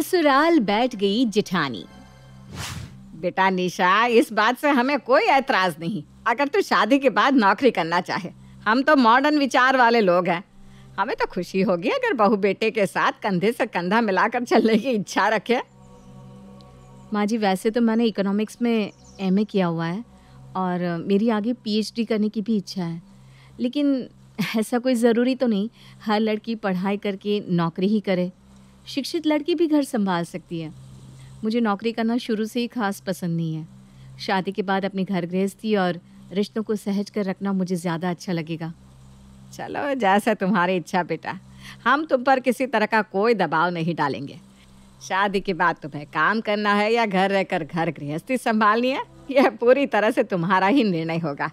ससुराल बैठ गई जिठानी बेटा निशा इस बात से हमें कोई ऐतराज नहीं अगर तू शादी के बाद नौकरी करना चाहे हम तो मॉडर्न विचार वाले लोग हैं हमें तो खुशी होगी अगर बहू बेटे के साथ कंधे से कंधा मिलाकर चलने की इच्छा रखे माँ जी वैसे तो मैंने इकोनॉमिक्स में एम किया हुआ है और मेरी आगे पी करने की भी इच्छा है लेकिन ऐसा कोई ज़रूरी तो नहीं हर लड़की पढ़ाई करके नौकरी ही करे शिक्षित लड़की भी घर संभाल सकती है मुझे नौकरी करना शुरू से ही खास पसंद नहीं है शादी के बाद अपने घर गृहस्थी और रिश्तों को सहज कर रखना मुझे ज़्यादा अच्छा लगेगा चलो जैसा तुम्हारी इच्छा बेटा हम तुम पर किसी तरह का कोई दबाव नहीं डालेंगे शादी के बाद तुम्हें काम करना है या घर रहकर घर गृहस्थी संभालनी है यह पूरी तरह से तुम्हारा ही निर्णय होगा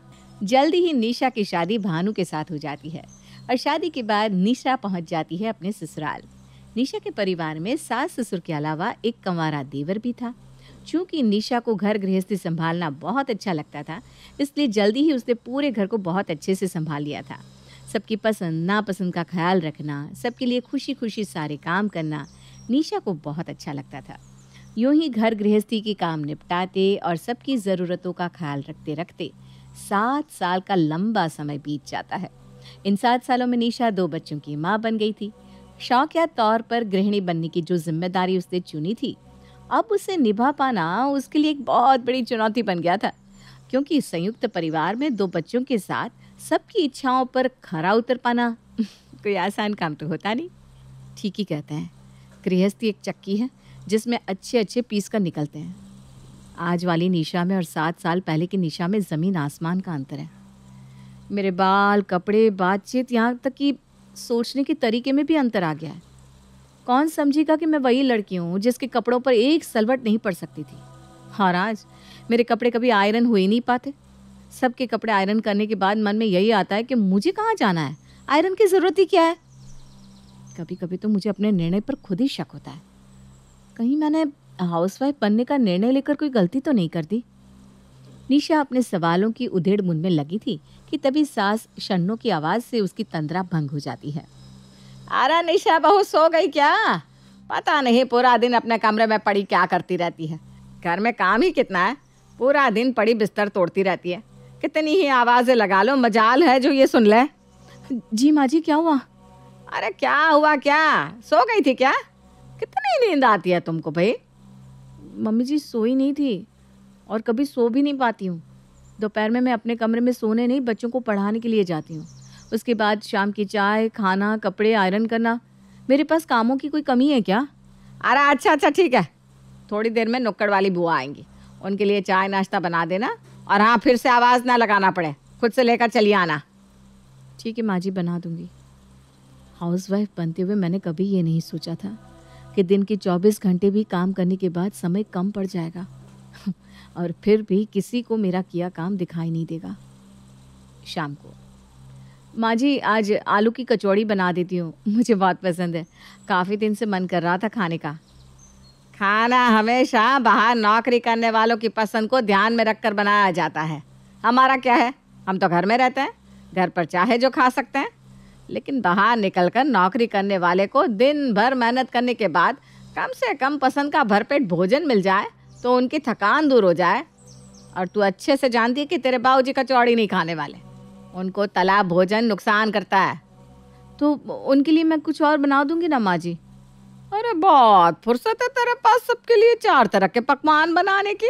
जल्दी ही निशा की शादी भानु के साथ हो जाती है और शादी के बाद निशा पहुंच जाती है अपने ससुराल निशा के परिवार में सास ससुर के अलावा एक कंवारा देवर भी था चूंकि निशा को घर गृहस्थी संभालना बहुत अच्छा लगता था इसलिए जल्दी ही उसने पूरे घर को बहुत अच्छे से संभाल लिया था सबकी पसंद नापसंद का ख्याल रखना सबके लिए खुशी खुशी सारे काम करना निशा को बहुत अच्छा लगता था यूं ही घर गृहस्थी के काम निपटाते और सबकी ज़रूरतों का ख्याल रखते रखते सात साल का लंबा समय बीत जाता है इन सात सालों में निशा दो बच्चों की माँ बन गई थी शौक या तौर पर गृहिणी बनने की जो जिम्मेदारी उसने चुनी थी अब उसे निभा पाना उसके लिए एक बहुत बड़ी चुनौती बन गया था क्योंकि संयुक्त परिवार में दो बच्चों के साथ सबकी इच्छाओं पर खरा उतर पाना कोई आसान काम तो होता नहीं ठीक ही कहते हैं गृहस्थी एक चक्की है जिसमें अच्छे अच्छे पीस कर निकलते हैं आज वाली निशा में और सात साल पहले की निशा में ज़मीन आसमान का अंतर है मेरे बाल कपड़े बातचीत यहाँ तक कि सोचने के तरीके में भी अंतर आ गया है कौन समझेगा कि मैं वही लड़की हूँ जिसके कपड़ों पर एक सलवट नहीं पड़ सकती थी हाँ राज मेरे कपड़े कभी आयरन हो ही नहीं पाते सबके कपड़े आयरन करने के बाद मन में यही आता है कि मुझे कहाँ जाना है आयरन की ज़रूरत ही क्या है कभी कभी तो मुझे अपने निर्णय पर खुद ही शक होता है कहीं मैंने हाउसवाइफ बनने का निर्णय लेकर कोई गलती तो नहीं कर दी निशा अपने सवालों की उधेड़ मुन में लगी थी कि तभी सास शन्नो की आवाज़ से उसकी तंद्रा भंग हो जाती है आरा निशा बहू सो गई क्या पता नहीं पूरा दिन अपने कमरे में पड़ी क्या करती रहती है घर में काम ही कितना है पूरा दिन पड़ी बिस्तर तोड़ती रहती है कितनी ही आवाज़ें लगा लो मजाल है जो ये सुन ले जी माँ जी क्या हुआ अरे क्या हुआ क्या सो गई थी क्या कितनी नींद आती है तुमको भाई मम्मी जी सोई नहीं थी और कभी सो भी नहीं पाती हूँ दोपहर में मैं अपने कमरे में सोने नहीं बच्चों को पढ़ाने के लिए जाती हूँ उसके बाद शाम की चाय खाना कपड़े आयरन करना मेरे पास कामों की कोई कमी है क्या अरे अच्छा अच्छा ठीक है थोड़ी देर में नुक्कड़ वाली बुआ आएंगी उनके लिए चाय नाश्ता बना देना और हाँ फिर से आवाज़ ना लगाना पड़े खुद से लेकर चली आना ठीक है माँ जी बना दूंगी हाउसवाइफ बनते हुए मैंने कभी ये नहीं सोचा था कि दिन के 24 घंटे भी काम करने के बाद समय कम पड़ जाएगा और फिर भी किसी को मेरा किया काम दिखाई नहीं देगा शाम को माँ जी आज आलू की कचौड़ी बना देती हूँ मुझे बहुत पसंद है काफ़ी दिन से मन कर रहा था खाने का खाना हमेशा बाहर नौकरी करने वालों की पसंद को ध्यान में रखकर बनाया जाता है हमारा क्या है हम तो घर में रहते हैं घर पर चाहे जो खा सकते हैं लेकिन बाहर निकलकर नौकरी करने वाले को दिन भर मेहनत करने के बाद कम से कम पसंद का भरपेट भोजन मिल जाए तो उनकी थकान दूर हो जाए और तू अच्छे से जानती है कि तेरे बाबू जी कचौड़ी नहीं खाने वाले उनको तला भोजन नुकसान करता है तो उनके लिए मैं कुछ और बना दूंगी ना माँ जी अरे बहुत फुर्सत है तेरे पास सबके लिए चार तरह के पकवान बनाने की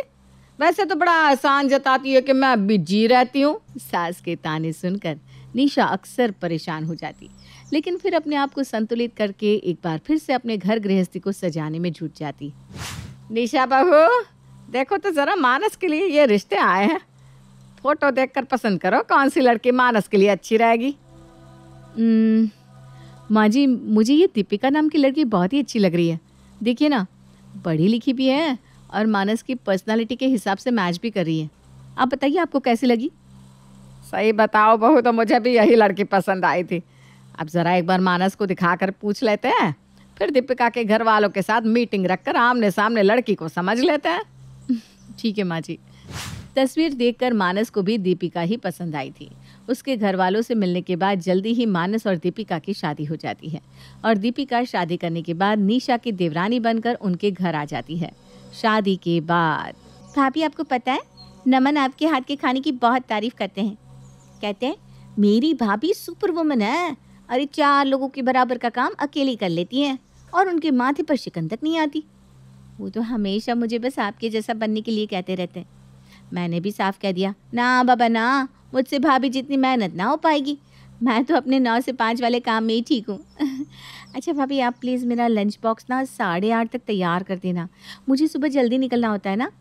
वैसे तो बड़ा आसान जताती है कि मैं अभी जी रहती हूँ सास के ताने सुनकर निशा अक्सर परेशान हो जाती लेकिन फिर अपने आप को संतुलित करके एक बार फिर से अपने घर गृहस्थी को सजाने में जुट जाती निशा बहू देखो तो ज़रा मानस के लिए ये रिश्ते आए हैं फोटो देखकर पसंद करो कौन सी लड़की मानस के लिए अच्छी रहेगी माँ जी मुझे ये दीपिका नाम की लड़की बहुत ही अच्छी लग रही है देखिए ना पढ़ी लिखी भी है और मानस की पर्सनालिटी के हिसाब से मैच भी कर रही है आप बताइए आपको कैसी लगी सही बताओ बहू तो मुझे भी यही लड़की पसंद आई थी अब ज़रा एक बार मानस को दिखा कर पूछ लेते हैं फिर दीपिका के घर वालों के साथ मीटिंग रखकर आमने सामने लड़की को समझ लेते हैं ठीक है माँ जी तस्वीर देखकर मानस को भी दीपिका ही पसंद आई थी उसके घर वालों से मिलने के बाद जल्दी ही मानस और दीपिका की शादी हो जाती है और दीपिका शादी करने के बाद निशा की देवरानी बनकर उनके घर आ जाती है शादी के बाद भाभी आपको पता है नमन आपके हाथ के खाने की बहुत तारीफ करते हैं कहते हैं मेरी भाभी सुपर वुमन है अरे चार लोगों के बराबर का काम अकेली कर लेती हैं और उनके माथे पर शिकन तक नहीं आती वो तो हमेशा मुझे बस आपके जैसा बनने के लिए कहते रहते हैं मैंने भी साफ कह दिया ना बाबा ना मुझसे भाभी जितनी मेहनत ना हो पाएगी मैं तो अपने नौ से पाँच वाले काम में ही ठीक हूँ अच्छा भाभी आप प्लीज़ मेरा लंच बॉक्स ना साढ़े आठ तक तैयार कर देना मुझे सुबह जल्दी निकलना होता है ना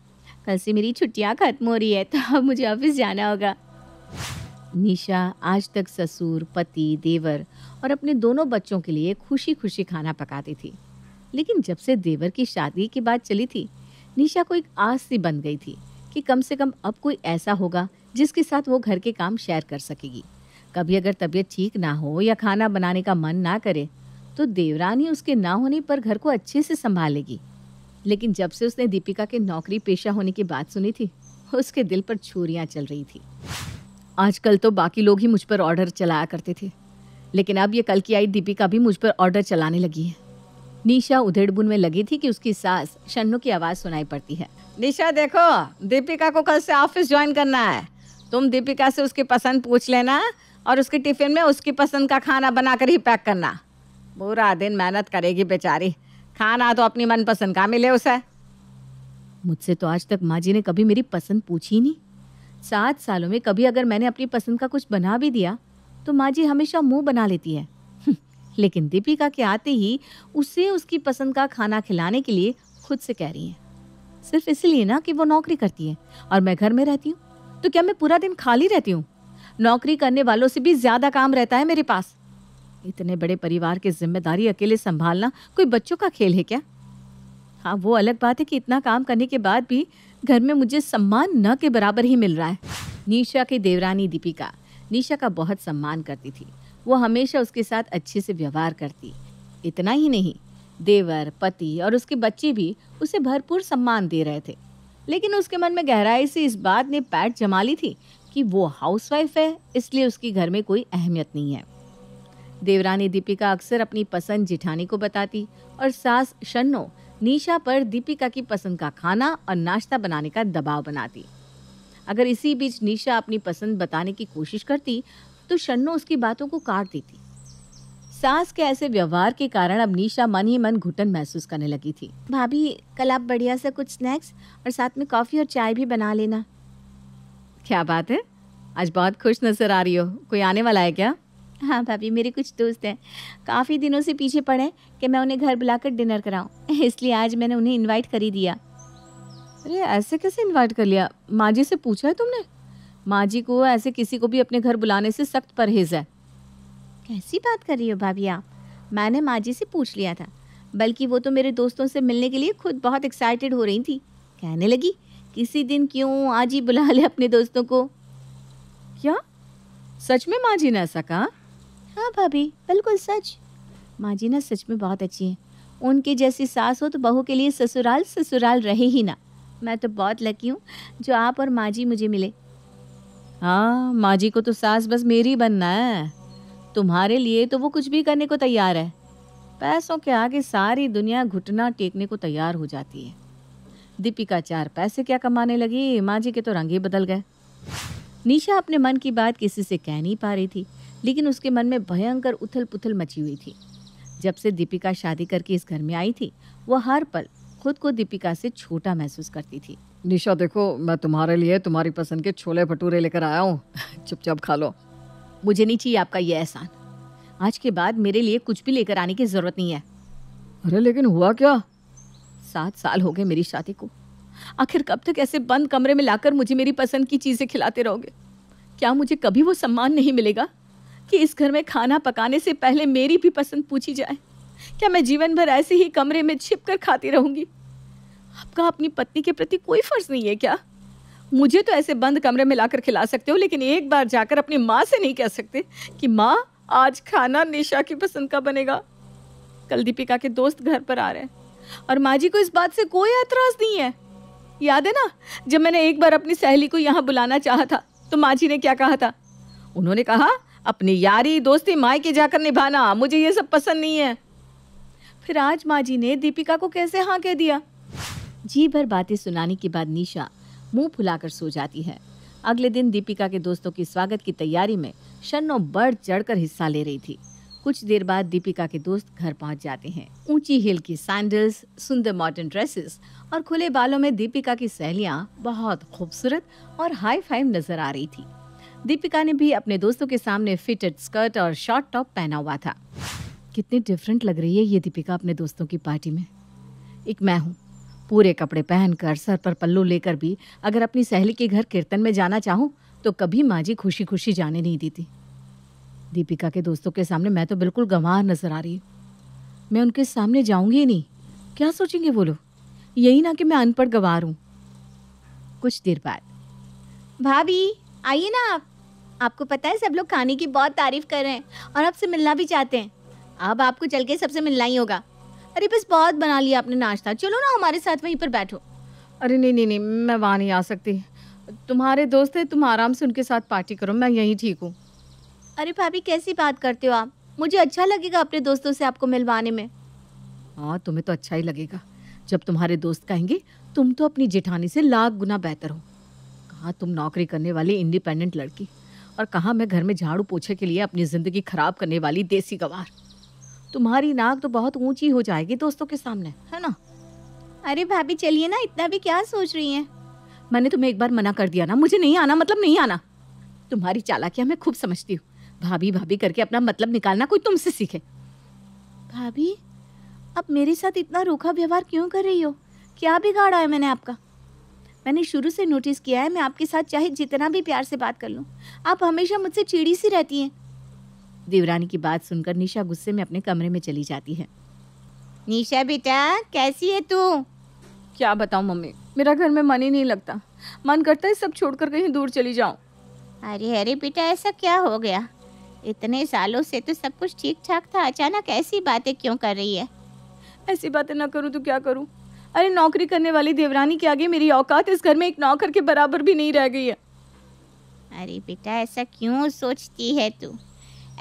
कल से मेरी छुट्टियाँ ख़त्म हो रही है तो अब मुझे ऑफिस जाना होगा निशा आज तक ससुर पति देवर और अपने दोनों बच्चों के लिए खुशी खुशी खाना पकाती थी लेकिन जब से देवर की शादी की बात चली थी निशा को एक आस सी बन गई थी कि कम से कम अब कोई ऐसा होगा जिसके साथ वो घर के काम शेयर कर सकेगी कभी अगर तबीयत ठीक ना हो या खाना बनाने का मन ना करे तो देवरानी उसके ना होने पर घर को अच्छे से संभालेगी लेकिन जब से उसने दीपिका के नौकरी पेशा होने की बात सुनी थी उसके दिल पर छुरियाँ चल रही थी आजकल तो बाकी लोग ही मुझ पर ऑर्डर चलाया करते थे लेकिन अब ये कल की आई दीपिका भी मुझ पर ऑर्डर चलाने लगी है निशा उधेड़बुन में लगी थी कि उसकी सास शन्नू की आवाज़ सुनाई पड़ती है निशा देखो दीपिका को कल से ऑफिस ज्वाइन करना है तुम दीपिका से उसकी पसंद पूछ लेना और उसके टिफिन में उसकी पसंद का खाना बनाकर ही पैक करना पूरा दिन मेहनत करेगी बेचारी खाना तो अपनी मनपसंद का मिले उसे मुझसे तो आज तक माँ जी ने कभी मेरी पसंद पूछी नहीं सात सालों में कभी अगर मैंने अपनी पसंद का कुछ बना भी दिया तो माँ जी हमेशा मुंह बना लेती है लेकिन दीपिका के आते ही उसे उसकी पसंद का खाना खिलाने के लिए खुद से कह रही है सिर्फ इसलिए ना कि वो नौकरी करती है और मैं घर में रहती हूँ तो क्या मैं पूरा दिन खाली रहती हूँ नौकरी करने वालों से भी ज़्यादा काम रहता है मेरे पास इतने बड़े परिवार की जिम्मेदारी अकेले संभालना कोई बच्चों का खेल है क्या हाँ वो अलग बात है कि इतना काम करने के बाद भी घर में मुझे सम्मान न के बराबर ही मिल रहा है निशा की देवरानी दीपिका निशा का बहुत सम्मान करती थी वो हमेशा उसके साथ अच्छे से व्यवहार करती इतना ही नहीं देवर पति और उसके बच्चे भी उसे भरपूर सम्मान दे रहे थे लेकिन उसके मन में गहराई से इस बात ने पैट जमा ली थी कि वो हाउसवाइफ है इसलिए उसकी घर में कोई अहमियत नहीं है देवरानी दीपिका अक्सर अपनी पसंद जिठानी को बताती और सास शन्नो नीशा पर दीपिका की पसंद का खाना और नाश्ता बनाने का दबाव बनाती अगर इसी बीच निशा अपनी पसंद बताने की कोशिश करती तो शन्नो उसकी बातों को काट देती सास के ऐसे व्यवहार के कारण अब निशा मन ही मन घुटन महसूस करने लगी थी भाभी कल आप बढ़िया सा कुछ स्नैक्स और साथ में कॉफ़ी और चाय भी बना लेना क्या बात है आज बहुत खुश नजर आ रही हो कोई आने वाला है क्या हाँ भाभी मेरे कुछ दोस्त हैं काफ़ी दिनों से पीछे पड़े कि मैं उन्हें घर बुलाकर डिनर कराऊं इसलिए आज मैंने उन्हें इनवाइट कर ही दिया अरे ऐसे कैसे इनवाइट कर लिया माँ जी से पूछा है तुमने माँ जी को ऐसे किसी को भी अपने घर बुलाने से सख्त परहेज है कैसी बात कर रही हो भाभी आप मैंने माँ जी से पूछ लिया था बल्कि वो तो मेरे दोस्तों से मिलने के लिए खुद बहुत एक्साइटेड हो रही थी कहने लगी किसी दिन क्यों आज ही बुला ले अपने दोस्तों को क्या सच में माँ जी ने ऐसा कहा हाँ भाभी बिल्कुल सच माँ जी ना सच में बहुत अच्छी हैं उनके जैसी सास हो तो बहू के लिए ससुराल ससुराल रहे ही ना मैं तो बहुत लकी हूँ जो आप और माँ जी मुझे मिले हाँ माँ जी को तो सास बस मेरी बनना है तुम्हारे लिए तो वो कुछ भी करने को तैयार है पैसों के आगे सारी दुनिया घुटना टेकने को तैयार हो जाती है दीपिका चार पैसे क्या कमाने लगी माँ जी के तो रंग ही बदल गए निशा अपने मन की बात किसी से कह नहीं पा रही थी लेकिन उसके मन में भयंकर उथल पुथल मची हुई थी जब से दीपिका शादी करके इस घर में आई थी वह हर पल खुद को दीपिका से छोटा महसूस करती थी निशा देखो मैं तुम्हारे लिए तुम्हारी पसंद के छोले भटूरे लेकर आया हूँ चुपचाप खा लो मुझे नहीं चाहिए आपका ये एहसान आज के बाद मेरे लिए कुछ भी लेकर आने की ज़रूरत नहीं है अरे लेकिन हुआ क्या सात साल हो गए मेरी शादी को आखिर कब तक ऐसे बंद कमरे में लाकर मुझे मेरी पसंद की चीज़ें खिलाते रहोगे क्या मुझे कभी वो सम्मान नहीं मिलेगा कि इस घर में खाना पकाने से पहले मेरी भी पसंद पूछी जाए क्या मैं जीवन भर ऐसे ही कमरे में छिप कर खाती रहूंगी आपका अपनी पत्नी के प्रति कोई फर्ज नहीं है क्या मुझे तो ऐसे बंद कमरे में लाकर खिला सकते हो लेकिन एक बार जाकर अपनी माँ से नहीं कह सकते कि माँ आज खाना निशा की पसंद का बनेगा कल दीपिका के दोस्त घर पर आ रहे हैं और माँ जी को इस बात से कोई एतराज़ नहीं है याद है ना जब मैंने एक बार अपनी सहेली को यहाँ बुलाना चाहा था तो माँ जी ने क्या कहा था उन्होंने कहा अपनी यारी दोस्ती मायके जाकर निभाना मुझे ये सब पसंद नहीं है राज जी ने दीपिका को कैसे हाँ कह दिया जी भर बातें सुनाने के बाद निशा मुंह फुलाकर सो जाती है अगले दिन दीपिका के दोस्तों के स्वागत की तैयारी में शनो बढ़ चढ़कर हिस्सा ले रही थी कुछ देर बाद दीपिका के दोस्त घर पहुंच जाते हैं ऊंची हिल की सैंडल्स सुंदर मॉडर्न ड्रेसेस और खुले बालों में दीपिका की सहेलियां बहुत खूबसूरत और हाई फाइव नजर आ रही थी दीपिका ने भी अपने दोस्तों के सामने फिटेड स्कर्ट और शॉर्ट टॉप पहना हुआ था कितनी डिफरेंट लग रही है ये दीपिका अपने दोस्तों की पार्टी में एक मैं हूँ पूरे कपड़े पहनकर सर पर पल्लू लेकर भी अगर अपनी सहेली के घर कीर्तन में जाना चाहूँ तो कभी माँ जी खुशी खुशी जाने नहीं देती दीपिका के दोस्तों के सामने मैं तो बिल्कुल गंवार नजर आ रही हूँ मैं उनके सामने जाऊँगी ही नहीं क्या सोचेंगे बोलो यही ना कि मैं अनपढ़ गंवार हूँ कुछ देर बाद भाभी आइए ना आप आपको पता है सब लोग खाने की बहुत तारीफ कर रहे हैं और आपसे मिलना भी चाहते हैं अब आपको चल के सबसे मिलना ही होगा अरे बस बहुत बना लिया आपने नाश्ता चलो ना हमारे साथ वहीं पर बैठो अरे नहीं नहीं नहीं मैं वहाँ नहीं आ सकती तुम्हारे दोस्त है तुम आराम से उनके साथ पार्टी करो मैं यहीं ठीक हूँ अरे भाभी कैसी बात करते हो आप मुझे अच्छा लगेगा अपने दोस्तों से आपको मिलवाने में हाँ तुम्हें तो अच्छा ही लगेगा जब तुम्हारे दोस्त कहेंगे तुम तो अपनी जेठानी से लाख गुना बेहतर हो कहाँ तुम नौकरी करने वाली इंडिपेंडेंट लड़की और कहाँ मैं घर में झाड़ू पोछे के लिए अपनी ज़िंदगी खराब करने वाली देसी गवार तुम्हारी नाक तो बहुत ऊंची हो जाएगी दोस्तों के सामने है ना अरे भाभी चलिए ना इतना भी क्या सोच रही हैं मैंने तुम्हें एक बार मना कर दिया ना मुझे नहीं आना मतलब नहीं आना तुम्हारी चालाकियां मैं खूब समझती हूँ भाभी भाभी करके अपना मतलब निकालना कोई तुमसे सीखे भाभी अब मेरे साथ इतना रूखा व्यवहार क्यों कर रही हो क्या बिगाड़ा है मैंने आपका मैंने शुरू से नोटिस किया है मैं आपके साथ चाहे जितना भी प्यार से बात कर लूँ आप हमेशा मुझसे चिड़ी सी रहती हैं देवरानी की बात सुनकर निशा गुस्से में अपने कमरे में चली जाती है निशा बेटा कैसी है तू क्या बताऊँ मम्मी मेरा घर में मन ही नहीं लगता मन करता है सब छोड़कर कहीं दूर चली जाऊँ अरे अरे बेटा ऐसा क्या हो गया इतने सालों से तो सब कुछ ठीक ठाक था अचानक ऐसी बातें क्यों कर रही है ऐसी बातें ना करूँ तो क्या करूँ अरे नौकरी करने वाली देवरानी के आगे मेरी औकात इस घर में एक नौकर के बराबर भी नहीं रह गई है अरे बेटा ऐसा क्यों सोचती है तू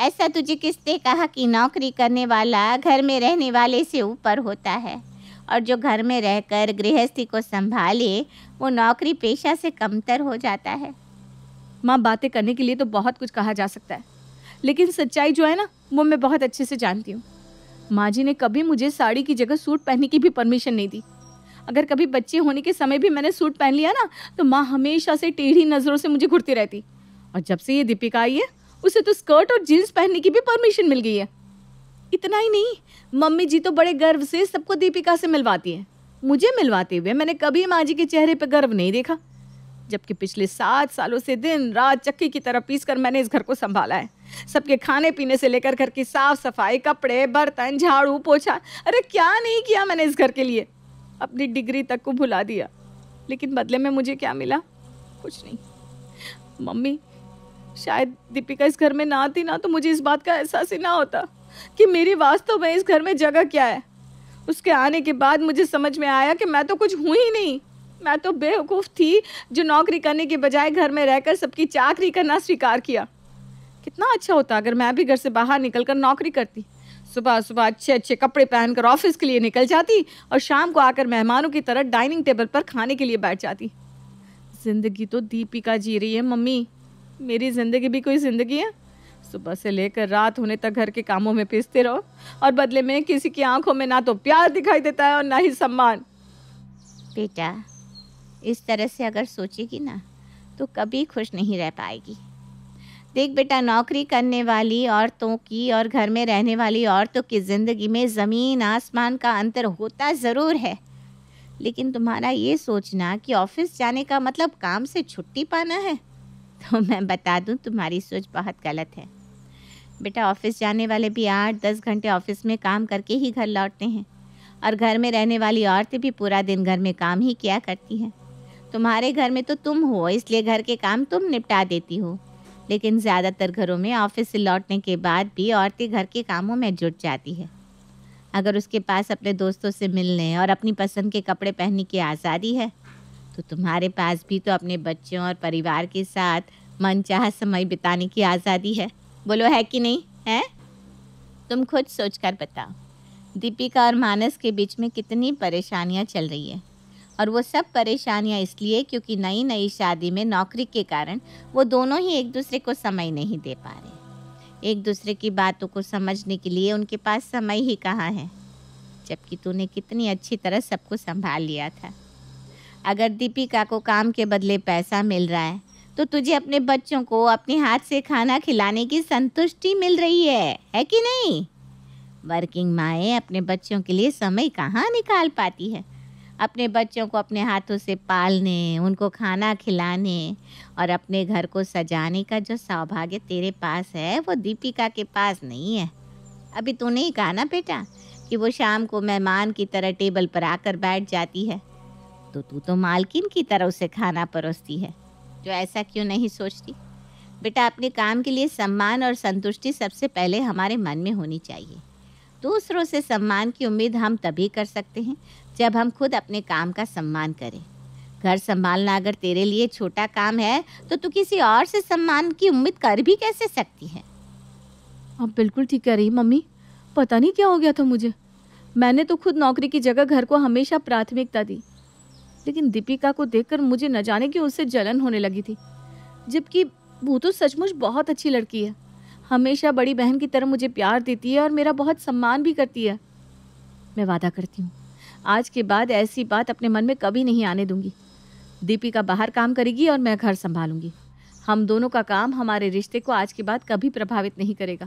ऐसा तुझे किसने कहा कि नौकरी करने वाला घर में रहने वाले से ऊपर होता है और जो घर में रहकर गृहस्थी को संभाले वो नौकरी पेशा से कमतर हो जाता है माँ बातें करने के लिए तो बहुत कुछ कहा जा सकता है लेकिन सच्चाई जो है ना वो मैं बहुत अच्छे से जानती हूँ माँ जी ने कभी मुझे साड़ी की जगह सूट पहनने की भी परमिशन नहीं दी अगर कभी बच्चे होने के समय भी मैंने सूट पहन लिया ना तो माँ हमेशा से टेढ़ी नज़रों से मुझे घुरती रहती और जब से ये दीपिका आई है उसे तो स्कर्ट और जीन्स पहनने की भी परमिशन मिल गई है इतना ही नहीं मम्मी जी तो बड़े गर्व से सबको दीपिका से मिलवाती है मुझे मिलवाते हुए मैंने कभी माँ जी के चेहरे पर गर्व नहीं देखा जबकि पिछले सात सालों से दिन रात चक्की की तरह पीस कर मैंने इस घर को संभाला है सबके खाने पीने से लेकर घर की साफ सफाई कपड़े बर्तन झाड़ू पोछा अरे क्या नहीं किया मैंने इस घर के लिए अपनी डिग्री तक को भुला दिया लेकिन बदले में मुझे क्या मिला कुछ नहीं मम्मी शायद दीपिका इस घर में ना थी ना तो मुझे इस बात का एहसास ही ना होता कि मेरी वास्तव तो में इस घर में जगह क्या है उसके आने के बाद मुझे समझ में आया कि मैं तो कुछ हूँ ही नहीं मैं तो बेवकूफ़ थी जो नौकरी करने के बजाय घर में रहकर सबकी चाकरी करना स्वीकार किया कितना अच्छा होता अगर मैं भी घर से बाहर निकल कर नौकरी करती सुबह सुबह अच्छे अच्छे कपड़े पहनकर ऑफिस के लिए निकल जाती और शाम को आकर मेहमानों की तरह डाइनिंग टेबल पर खाने के लिए बैठ जाती जिंदगी तो दीपिका जी रही है मम्मी मेरी ज़िंदगी भी कोई ज़िंदगी है सुबह से लेकर रात होने तक घर के कामों में पिसते रहो और बदले में किसी की आंखों में ना तो प्यार दिखाई देता है और ना ही सम्मान बेटा इस तरह से अगर सोचेगी ना तो कभी खुश नहीं रह पाएगी देख बेटा नौकरी करने वाली औरतों की और घर में रहने वाली औरतों की ज़िंदगी में ज़मीन आसमान का अंतर होता ज़रूर है लेकिन तुम्हारा ये सोचना कि ऑफिस जाने का मतलब काम से छुट्टी पाना है तो मैं बता दूं तुम्हारी सोच बहुत गलत है बेटा ऑफिस जाने वाले भी आठ दस घंटे ऑफिस में काम करके ही घर लौटते हैं और घर में रहने वाली औरतें भी पूरा दिन घर में काम ही किया करती हैं तुम्हारे घर में तो तुम हो इसलिए घर के काम तुम निपटा देती हो लेकिन ज़्यादातर घरों में ऑफिस से लौटने के बाद भी औरतें घर के कामों में जुट जाती है अगर उसके पास अपने दोस्तों से मिलने और अपनी पसंद के कपड़े पहनने की आज़ादी है तो तुम्हारे पास भी तो अपने बच्चों और परिवार के साथ चाह समय बिताने की आज़ादी है बोलो है कि नहीं है तुम खुद सोच कर बताओ दीपिका और मानस के बीच में कितनी परेशानियाँ चल रही है और वो सब परेशानियाँ इसलिए क्योंकि नई नई शादी में नौकरी के कारण वो दोनों ही एक दूसरे को समय नहीं दे पा रहे एक दूसरे की बातों को समझने के लिए उनके पास समय ही कहाँ है जबकि तूने कितनी अच्छी तरह सबको संभाल लिया था अगर दीपिका को काम के बदले पैसा मिल रहा है तो तुझे अपने बच्चों को अपने हाथ से खाना खिलाने की संतुष्टि मिल रही है है कि नहीं वर्किंग माएँ अपने बच्चों के लिए समय कहाँ निकाल पाती है अपने बच्चों को अपने हाथों से पालने उनको खाना खिलाने और अपने घर को सजाने का जो सौभाग्य तेरे पास है वो दीपिका के पास नहीं है अभी तूने ही कहा ना बेटा कि वो शाम को मेहमान की तरह टेबल पर आकर बैठ जाती है तो तू तो मालकिन की तरह उसे खाना परोसती है जो ऐसा क्यों नहीं सोचती बेटा अपने काम के लिए सम्मान और संतुष्टि सबसे पहले हमारे मन में होनी चाहिए दूसरों से सम्मान की उम्मीद हम तभी कर सकते हैं जब हम खुद अपने काम का सम्मान करें घर संभालना अगर तेरे लिए छोटा काम है तो तू किसी और से सम्मान की उम्मीद कर भी कैसे सकती है आप बिल्कुल ठीक कह रही मम्मी पता नहीं क्या हो गया था मुझे मैंने तो खुद नौकरी की जगह घर को हमेशा प्राथमिकता दी लेकिन दीपिका को देखकर मुझे न जाने की उससे जलन होने लगी थी जबकि वो तो सचमुच बहुत अच्छी लड़की है हमेशा बड़ी बहन की तरह मुझे प्यार देती है और मेरा बहुत सम्मान भी करती है मैं वादा करती हूँ आज के बाद ऐसी बात अपने मन में कभी नहीं आने दूंगी दीपिका बाहर काम करेगी और मैं घर संभालूंगी हम दोनों का काम हमारे रिश्ते को आज के बाद कभी प्रभावित नहीं करेगा